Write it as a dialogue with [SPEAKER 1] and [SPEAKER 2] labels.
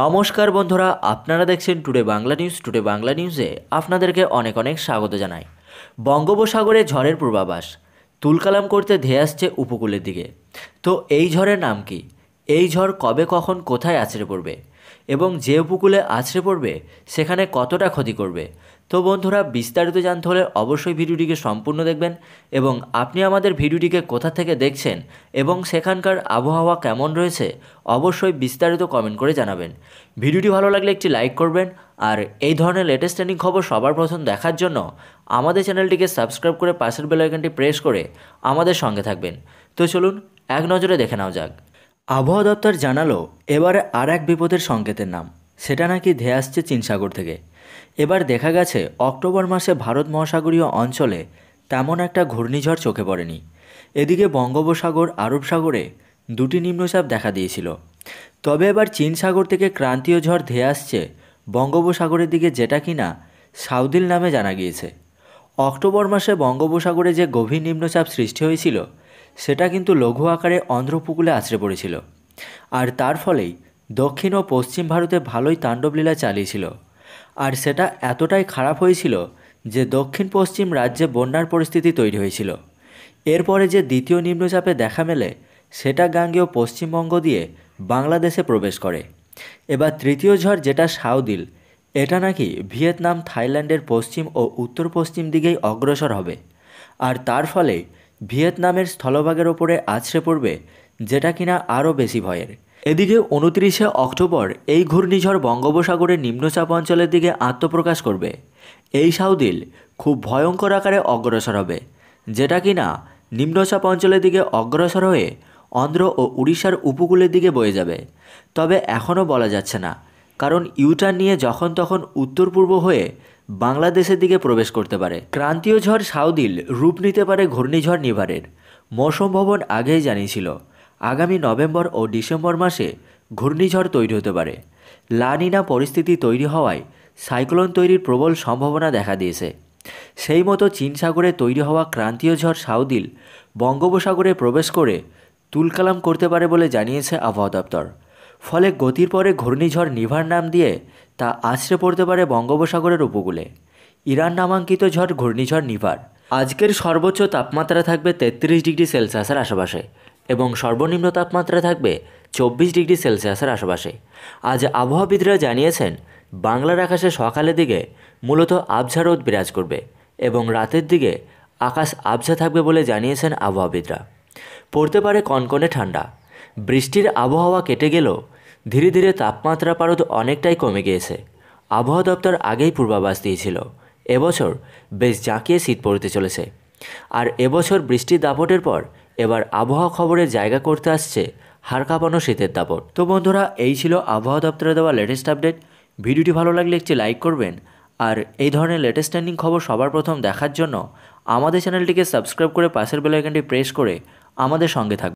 [SPEAKER 1] নমস্কার বন্ধুরা আপনারা দেখছেন today Bangla news today Bangla নিউজে আপনাদেরকে অনেক অনেক স্বাগত জানাই বঙ্গোপসাগরে ঝড়ের পূর্বাভাস তুলকালাম করতে ধেয়ে আসছে উপকূলের দিকে তো এই ঝড়ের নাম কি এই ঝড় কবে কখন কোথায় আছড়ে পড়বে এবং যে উপকূলে আছড়ে পড়বে সেখানে কতটা ক্ষতি করবে তো বন্ধুরা বিস্তারিত জানতে হলে অবশ্যই ভিডিওটিকে সম্পূর্ণ দেখবেন এবং আপনি আমাদের ভিডিওটিকে কোথা থেকে দেখছেন এবং সেখানকার আবহাওয়া কেমন রয়েছে অবশ্যই বিস্তারিত কমেন্ট করে জানাবেন ভিডিওটি ভালো লাগলে একটি লাইক করবেন আর এই ধরনের লেটেস্ট ট্রেনিং খবর সবার প্রথম দেখার জন্য আমাদের চ্যানেলটিকে সাবস্ক্রাইব করে পাশের বেলাইকনটি প্রেস করে আমাদের সঙ্গে থাকবেন তো চলুন এক নজরে দেখে নাও যাক আবহাওয়া দপ্তর জানালো এবারে আর এক বিপদের সংকেতের নাম সেটা নাকি ধেয়ে আসছে চীন সাগর থেকে এবার দেখা গেছে অক্টোবর মাসে ভারত মহাসাগরীয় অঞ্চলে তেমন একটা ঘূর্ণিঝড় চোখে পড়েনি এদিকে বঙ্গোপসাগর আরব সাগরে দুটি নিম্নচাপ দেখা দিয়েছিল তবে এবার চীন সাগর থেকে ক্রান্তীয় ঝড় ধেয়ে আসছে বঙ্গোপসাগরের দিকে যেটা কিনা সাউদিল নামে জানা গিয়েছে অক্টোবর মাসে বঙ্গোপসাগরে যে গভীর নিম্নচাপ সৃষ্টি হয়েছিল সেটা কিন্তু লঘু আকারে অন্ধ্রপুকুলে আছড়ে পড়েছিল আর তার ফলেই দক্ষিণ ও পশ্চিম ভারতে ভালোই তাণ্ডবলীলা চালিয়েছিল আর সেটা এতটাই খারাপ হয়েছিল যে দক্ষিণ পশ্চিম রাজ্যে বন্যার পরিস্থিতি তৈরি হয়েছিল এরপরে যে দ্বিতীয় নিম্নচাপে দেখা মেলে সেটা গাঙ্গেয় পশ্চিমবঙ্গ দিয়ে বাংলাদেশে প্রবেশ করে এবার তৃতীয় ঝড় যেটা সাউদিল এটা নাকি ভিয়েতনাম থাইল্যান্ডের পশ্চিম ও উত্তর পশ্চিম দিকেই অগ্রসর হবে আর তার ফলে ভিয়েতনামের স্থলভাগের ওপরে আছড়ে পড়বে যেটা কিনা আরও বেশি ভয়ের এদিকে উনত্রিশে অক্টোবর এই ঘূর্ণিঝড় বঙ্গোপসাগরের নিম্নচাপ অঞ্চলের দিকে আত্মপ্রকাশ করবে এই সাউদিল খুব ভয়ঙ্কর আকারে অগ্রসর হবে যেটা কি না নিম্নচাপ অঞ্চলের দিকে অগ্রসর হয়ে অন্ধ্র ও উড়িষ্যার উপকূলের দিকে বয়ে যাবে তবে এখনও বলা যাচ্ছে না কারণ ইউটার নিয়ে যখন তখন উত্তর পূর্ব হয়ে বাংলাদেশের দিকে প্রবেশ করতে পারে ক্রান্তীয় ঝড় সাউদিল রূপ নিতে পারে ঘূর্ণিঝড় নিভারের মৌসম ভবন আগেই জানিয়েছিল আগামী নভেম্বর ও ডিসেম্বর মাসে ঘূর্ণিঝড় তৈরি হতে পারে লানিনা পরিস্থিতি তৈরি হওয়ায় সাইক্লোন তৈরির প্রবল সম্ভাবনা দেখা দিয়েছে সেই মতো চীন সাগরে তৈরি হওয়া ক্রান্তীয় ঝড় সাউদিল বঙ্গোপসাগরে প্রবেশ করে তুলকালাম করতে পারে বলে জানিয়েছে আবহাওয়া দপ্তর ফলে গতির পরে ঘূর্ণিঝড় নিভার নাম দিয়ে তা আছড়ে পড়তে পারে বঙ্গোপসাগরের উপকূলে ইরান নামাঙ্কিত ঝড় ঘূর্ণিঝড় নিভার আজকের সর্বোচ্চ তাপমাত্রা থাকবে তেত্রিশ ডিগ্রি সেলসিয়াসের আশেপাশে এবং সর্বনিম্ন তাপমাত্রা থাকবে চব্বিশ ডিগ্রি সেলসিয়াসের আশেপাশে আজ আবহাওয়াবিদরা জানিয়েছেন বাংলার আকাশে সকালের দিকে মূলত আবঝা রোদ বিরাজ করবে এবং রাতের দিকে আকাশ আবঝা থাকবে বলে জানিয়েছেন আবহাওয়াবিদরা পড়তে পারে কনকনে ঠান্ডা বৃষ্টির আবহাওয়া কেটে গেলেও ধীরে ধীরে তাপমাত্রা পারদ অনেকটাই কমে গিয়েছে আবহাওয়া দপ্তর আগেই পূর্বাভাস দিয়েছিল এবছর বেশ জাঁকিয়ে শীত পড়তে চলেছে আর এবছর বৃষ্টির দাপটের পর এবার আবহাওয়া খবরে জায়গা করতে আসছে হাড় কাঁপানো শীতের দাপট তো বন্ধুরা এই ছিল আবহাওয়া দপ্তরে দেওয়া লেটেস্ট আপডেট ভিডিওটি ভালো লাগলে একটি লাইক করবেন আর এই ধরনের লেটেস্ট ট্রেন্ডিং খবর সবার প্রথম দেখার জন্য আমাদের চ্যানেলটিকে সাবস্ক্রাইব করে পাশের বেলাইকানটি প্রেস করে আমাদের সঙ্গে থাকবে